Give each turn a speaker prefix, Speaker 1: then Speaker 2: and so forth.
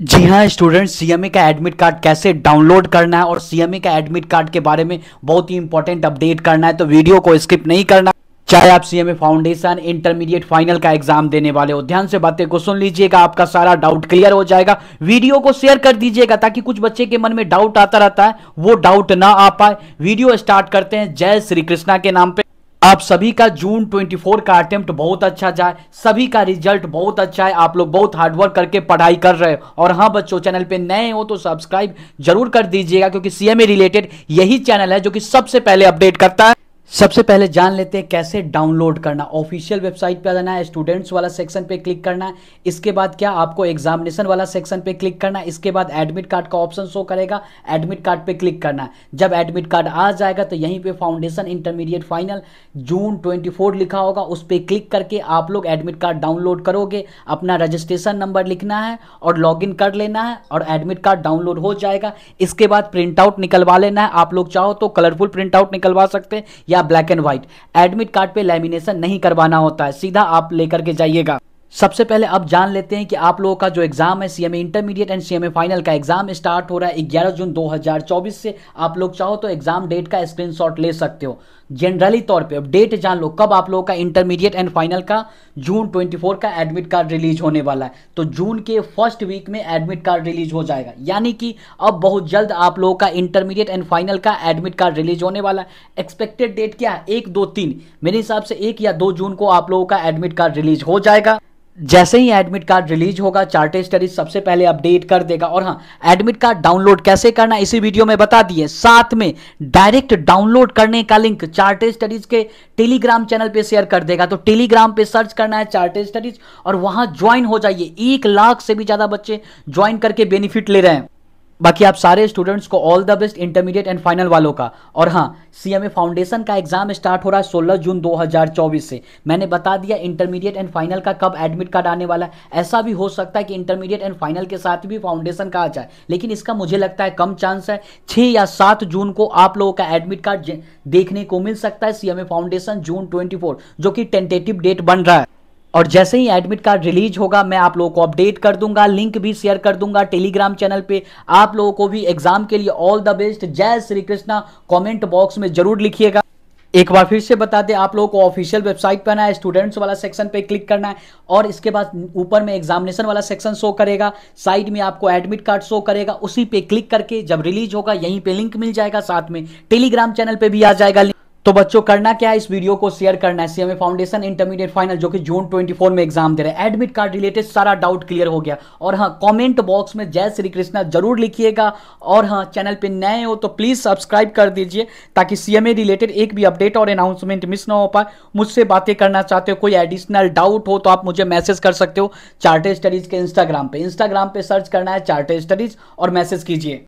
Speaker 1: जी हाँ student CMA का admit card कैसे डाउनलोड करना है और सीएमए का एडमिट कार्ड के बारे में बहुत ही इंपॉर्टेंट अपडेट करना है तो वीडियो को स्किप नहीं करना चाहे आप सीएमए फाउंडेशन इंटरमीडिएट फाइनल का एग्जाम देने वाले हो ध्यान से बातें को सुन लीजिएगा आपका सारा डाउट क्लियर हो जाएगा वीडियो को शेयर कर दीजिएगा ताकि कुछ बच्चे के मन में डाउट आता रहता है वो डाउट ना आ पाए वीडियो स्टार्ट करते हैं जय श्री कृष्णा के नाम पे आप सभी का जून 24 का अटेम्प्ट बहुत अच्छा जाए सभी का रिजल्ट बहुत अच्छा है आप लोग बहुत हार्डवर्क करके पढ़ाई कर रहे हो और हाँ बच्चों चैनल पे नए हो तो सब्सक्राइब जरूर कर दीजिएगा क्योंकि सीएमए रिलेटेड यही चैनल है जो कि सबसे पहले अपडेट करता है सबसे पहले जान लेते हैं कैसे डाउनलोड करना ऑफिशियल वेबसाइट पे जाना है स्टूडेंट्स वाला सेक्शन पे क्लिक करना है इसके बाद क्या आपको एग्जामिनेशन वाला सेक्शन पे क्लिक करना है इसके बाद एडमिट कार्ड का ऑप्शन शो करेगा एडमिट कार्ड पे क्लिक करना है जब एडमिट कार्ड आ जाएगा तो यहीं पे foundation intermediate final June twenty लिखा होगा उस पर क्लिक करके आप लोग एडमिट कार्ड डाउनलोड करोगे अपना रजिस्ट्रेशन नंबर लिखना है और लॉग कर लेना है और एडमिट कार्ड डाउनलोड हो जाएगा इसके बाद प्रिंट निकलवा लेना है आप लोग चाहो तो कलरफुल प्रिंट निकलवा सकते हैं या black and white admit card पे लेमिनेशन नहीं करवाना होता है सीधा आप लेकर के जाइएगा सबसे पहले अब जान लेते हैं कि आप लोगों का जो एग्जाम है CMA intermediate and CMA final का एग्जाम स्टार्ट हो रहा है 11 जून 2024 से आप लोग चाहो तो एग्जाम डेट का स्क्रीनशॉट ले सकते हो जनरली तौर पे अब डेट जान लो कब आप लोगों का इंटरमीडिएट एंड फाइनल का जून 24 का एडमिट कार्ड रिलीज होने वाला है तो जून के फर्स्ट वीक में एडमिट कार्ड रिलीज हो जाएगा यानी कि अब बहुत जल्द आप लोगों का इंटरमीडिएट एंड फाइनल का एडमिट कार्ड रिलीज होने वाला है एक्सपेक्टेड डेट क्या है एक दो तीन मेरे हिसाब से एक या दो जून को आप लोगों का एडमिट कार्ड रिलीज हो जाएगा जैसे ही एडमिट कार्ड रिलीज होगा चार्टे स्टडीज सबसे पहले अपडेट कर देगा और हाँ एडमिट कार्ड डाउनलोड कैसे करना इसी वीडियो में बता दिए साथ में डायरेक्ट डाउनलोड करने का लिंक चार्टे स्टडीज के टेलीग्राम चैनल पे शेयर कर देगा तो टेलीग्राम पे सर्च करना है चार्टे स्टडीज और वहां ज्वाइन हो जाइए एक लाख से भी ज्यादा बच्चे ज्वाइन करके बेनिफिट ले रहे हैं बाकी आप सारे स्टूडेंट्स को all the best intermediate and final वालों का और हाँ सीएमए फाउंडेशन का एग्जाम स्टार्ट हो रहा है 16 जून 2024 से मैंने बता दिया इंटरमीडिएट एंड फाइनल का कब एडमिट कार्ड आने वाला है ऐसा भी हो सकता है कि इंटरमीडिएट एंड फाइनल के साथ भी फाउंडेशन का आ जाए लेकिन इसका मुझे लगता है कम चांस है छः या सात जून को आप लोगों का एडमिट कार्ड देखने को मिल सकता है सीएमए फाउंडेशन जून ट्वेंटी जो कि टेंटेटिव डेट बन रहा है और जैसे ही एडमिट कार्ड रिलीज होगा मैं आप लोगों को अपडेट कर दूंगा लिंक भी शेयर कर दूंगा टेलीग्राम चैनल पे आप लोगों को भी एग्जाम के लिए ऑल द बेस्ट जय श्री कृष्णा कमेंट बॉक्स में जरूर लिखिएगा एक बार फिर से बता दें आप लोगों को ऑफिशियल वेबसाइट पर आना है स्टूडेंट्स वाला सेक्शन पे क्लिक करना है और इसके बाद ऊपर में एग्जामिनेशन वाला सेक्शन शो करेगा साइड में आपको एडमिट कार्ड शो करेगा उसी पे क्लिक करके जब रिलीज होगा यहीं पे लिंक मिल जाएगा साथ में टेलीग्राम चैनल पे भी आ जाएगा तो बच्चों करना क्या है इस वीडियो को शेयर करना है सीएमए फाउंडेशन इंटरमीडिएट फाइनल जो कि जून 24 में एग्जाम दे रहे हैं एडमिट कार्ड रिलेटेड सारा डाउट क्लियर हो गया और हाँ कमेंट बॉक्स में जय श्री कृष्णा जरूर लिखिएगा और हाँ चैनल पे नए हो तो प्लीज़ सब्सक्राइब कर दीजिए ताकि सीएमए रिलेटेड एक भी अपडेट और अनाउंसमेंट मिस ना हो पाए मुझसे बातें करना चाहते हो कोई एडिशनल डाउट हो तो आप मुझे मैसेज कर सकते हो चार्टेड स्टडीज़ के इंस्टाग्राम पर इंस्टाग्राम पर सर्च करना है चार्टेड स्टडीज़ और मैसेज कीजिए